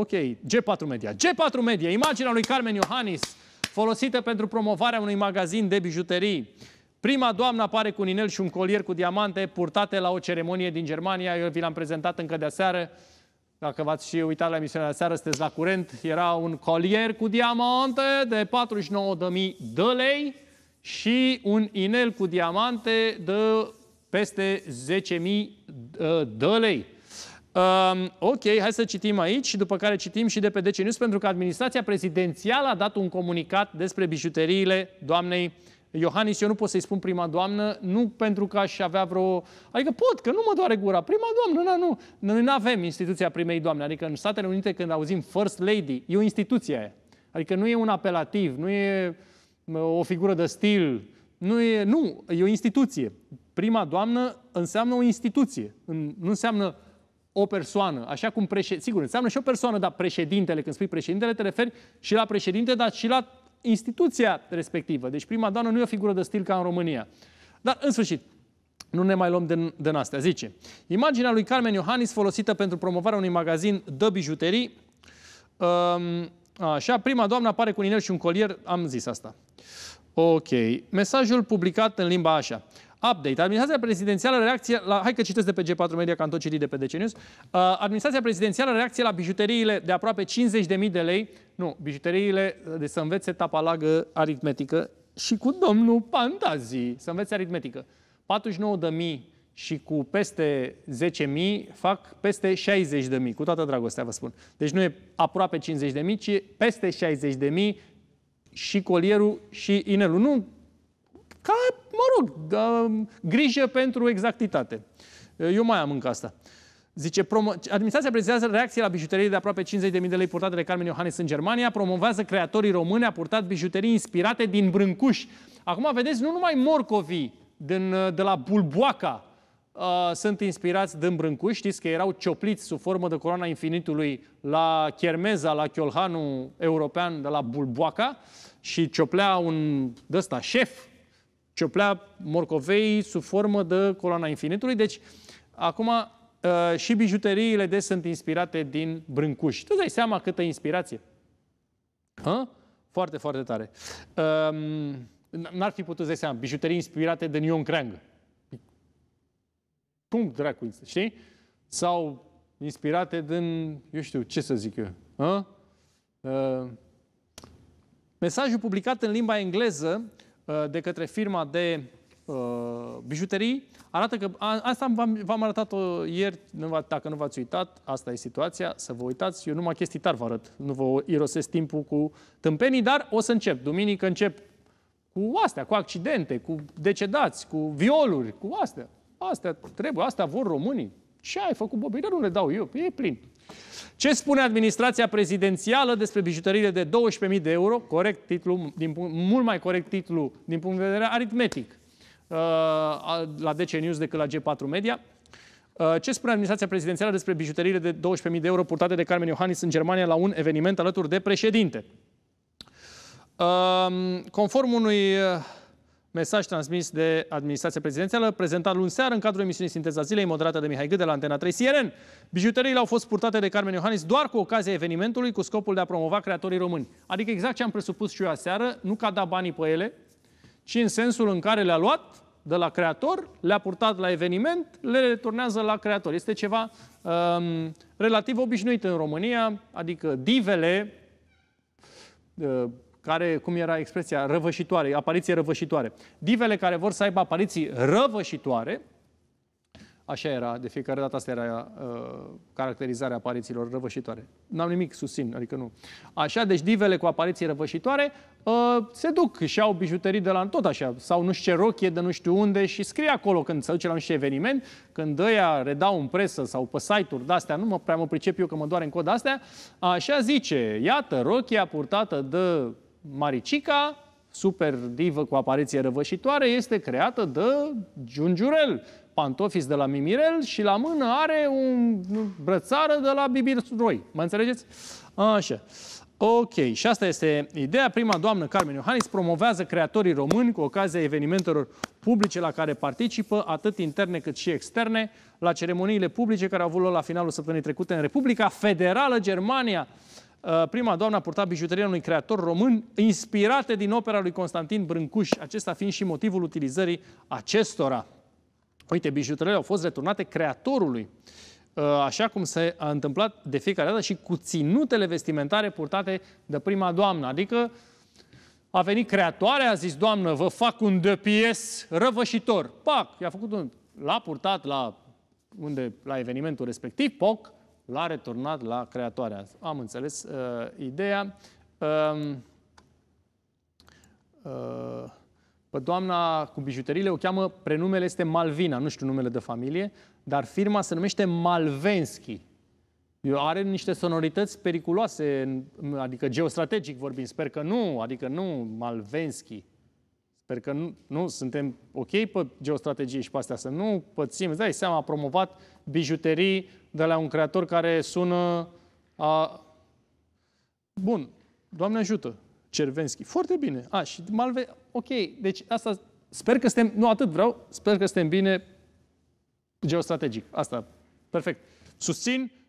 ok, G4 Media. G4 Media, imaginea lui Carmen Iohannis, folosită pentru promovarea unui magazin de bijuterii. Prima doamnă apare cu un inel și un colier cu diamante purtate la o ceremonie din Germania. Eu vi l-am prezentat încă de seară. Dacă v-ați și uitat la emisiunea de seară, sunteți la curent. Era un colier cu diamante de 49.000 de lei și un inel cu diamante de peste 10.000 uh, de lei ok, hai să citim aici și după care citim și de pe DC News, pentru că administrația prezidențială a dat un comunicat despre bijuteriile doamnei Iohannis. Eu nu pot să-i spun prima doamnă, nu pentru că aș avea vreo... Adică pot, că nu mă doare gura. Prima doamnă, nu, nu. Noi nu avem instituția primei doamne. Adică în Statele Unite când auzim First Lady, e o instituție aia. Adică nu e un apelativ, nu e o figură de stil, nu e, nu, e o instituție. Prima doamnă înseamnă o instituție, nu înseamnă o persoană, așa cum președinte, sigur, înseamnă și o persoană, dar președintele, când spui președintele, te referi și la președinte, dar și la instituția respectivă. Deci prima doamnă nu e o figură de stil ca în România. Dar, în sfârșit, nu ne mai luăm de, de astea. Zice, imaginea lui Carmen Iohannis folosită pentru promovarea unui magazin de bijuterii. Um, așa, prima doamnă apare cu un inel și un colier, am zis asta. Ok, mesajul publicat în limba așa. Update. Administrația prezidențială reacție la... Hai că citesc de pe G4 Media ca tot citit de pe DC News. Uh, administrația prezidențială reacție la bijuteriile de aproape 50.000 de lei. Nu, bijuteriile de să învețe tapalagă aritmetică și cu domnul Pantazi să învețe aritmetică. 49.000 și cu peste 10.000 fac peste 60.000, cu toată dragostea vă spun. Deci nu e aproape 50.000, ci peste 60.000 și colierul și inelul. Nu ca, mă rog, da, grijă pentru exactitate. Eu mai am încă asta. Zice, promo- administrația prezidează reacția la bijuterii de aproape 50.000 de lei purtate de Carmen Iohannes în Germania, promovează creatorii români, a purtat bijuterii inspirate din Brâncuș. Acum, vedeți, nu numai morcovii din, de la Bulboaca uh, sunt inspirați din Brâncuș, știți că erau ciopliți sub formă de coroana infinitului la Chermeza, la Chiolhanul european de la Bulboaca și cioplea un, de ăsta, șef, cioplea morcovei sub formă de coloana infinitului. Deci, acum uh, și bijuteriile des sunt inspirate din brâncuși. Tu dai seama câtă inspirație. Hă? Foarte, foarte tare. Um, n-ar fi putut să dai seama, bijuterii inspirate de Ion Crang. Cum dracu, știi? Sau inspirate din, eu știu, ce să zic eu, hă? Uh, mesajul publicat în limba engleză Uh, de către firma de uh, bijuterii arată că, a, asta v-am arătat-o ieri, nu dacă nu v-ați uitat, asta e situația, să vă uitați, eu numai chestii tari vă arăt, nu vă irosesc timpul cu tâmpenii, dar o să încep, duminică încep cu astea, cu accidente, cu decedați, cu violuri, cu astea. Astea trebuie, astea vor românii. Ce ai făcut, Bobi? Dar nu le dau eu, e plin. Ce spune administrația prezidențială despre bijuteriile de 12.000 de euro? Corect titlu, din, mult mai corect titlu din punct de vedere aritmetic uh, la DC News decât la G4 Media. Uh, ce spune administrația prezidențială despre bijuteriile de 12.000 de euro purtate de Carmen Iohannis în Germania la un eveniment alături de președinte? Um, conform unui uh, Mesaj transmis de administrația prezidențială, prezentat luni seară în cadrul emisiunii Sinteza Zilei, moderată de Mihai Gâde la Antena 3 CNN. Bijuteriile au fost purtate de Carmen Iohannis doar cu ocazia evenimentului, cu scopul de a promova creatorii români. Adică exact ce am presupus și eu aseară, nu că a dat banii pe ele, ci în sensul în care le-a luat de la creator, le-a purtat la eveniment, le returnează la creator. Este ceva um, relativ obișnuit în România, adică divele, uh, care, cum era expresia, răvășitoare, apariție răvășitoare. Divele care vor să aibă apariții răvășitoare, așa era, de fiecare dată asta era uh, caracterizarea aparițiilor răvășitoare. N-am nimic, susțin, adică nu. Așa, deci divele cu apariții răvășitoare uh, se duc și au bijuterii de la tot așa, sau nu știu ce rochie de nu știu unde și scrie acolo când se duce la un știu eveniment, când ăia redau în presă sau pe site-uri de-astea, nu mă prea mă pricep eu că mă doare în cod astea, așa zice, iată rochia purtată de Maricica, super divă cu apariție răvășitoare, este creată de Giungiurel, pantofis de la Mimirel și la mână are un brățară de la Bibir Roy. Mă înțelegeți? Așa. Ok, și asta este ideea. Prima doamnă, Carmen Iohannis, promovează creatorii români cu ocazia evenimentelor publice la care participă, atât interne cât și externe, la ceremoniile publice care au avut loc la finalul săptămânii trecute în Republica Federală Germania. Uh, prima doamnă a purtat bijuteria unui creator român, inspirate din opera lui Constantin Brâncuș, acesta fiind și motivul utilizării acestora. Uite, bijuteriile au fost returnate creatorului, uh, așa cum se a întâmplat de fiecare dată și cu ținutele vestimentare purtate de prima doamnă. Adică a venit creatoarea, a zis, doamnă, vă fac un de pies răvășitor. Pac, i-a făcut un... L-a purtat la, unde, la evenimentul respectiv, poc, l-a returnat la creatoarea. Am înțeles uh, ideea. Uh, uh, pe doamna cu bijuteriile o cheamă, prenumele este Malvina, nu știu numele de familie, dar firma se numește Malvenski. Are niște sonorități periculoase, adică geostrategic vorbim, sper că nu, adică nu Malvenski. Sper că nu, nu suntem ok pe geostrategie și pe astea, să nu pățim. Îți dai seama, a promovat bijuterii de la un creator care sună a... Bun, Doamne ajută, Cervenski. Foarte bine. A, și Malve... Ok, deci asta... Sper că suntem... Nu atât vreau, sper că suntem bine geostrategic. Asta, perfect. Susțin